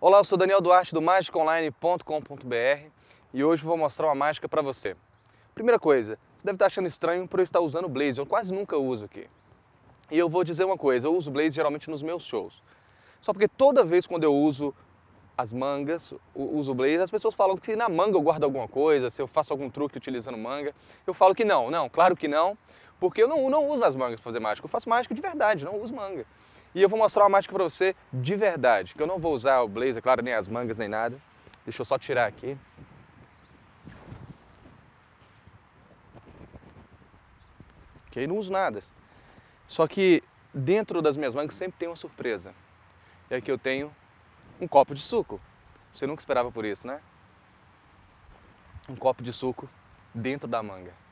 Olá, eu sou Daniel Duarte do MagicOnline.com.br e hoje vou mostrar uma mágica para você. Primeira coisa, você deve estar tá achando estranho por eu estar usando blazer, eu quase nunca uso aqui. E eu vou dizer uma coisa, eu uso blazer geralmente nos meus shows. Só porque toda vez quando eu uso as mangas, uso blazer, as pessoas falam que na manga eu guardo alguma coisa, se eu faço algum truque utilizando manga. Eu falo que não, não, claro que não, porque eu não, não uso as mangas para fazer mágica. Eu faço mágica de verdade, não uso manga. E eu vou mostrar uma mágica para você de verdade, que eu não vou usar o blazer, claro, nem as mangas, nem nada. Deixa eu só tirar aqui. Que aí não uso nada. Só que dentro das minhas mangas sempre tem uma surpresa. E aqui eu tenho um copo de suco. Você nunca esperava por isso, né? Um copo de suco dentro da manga.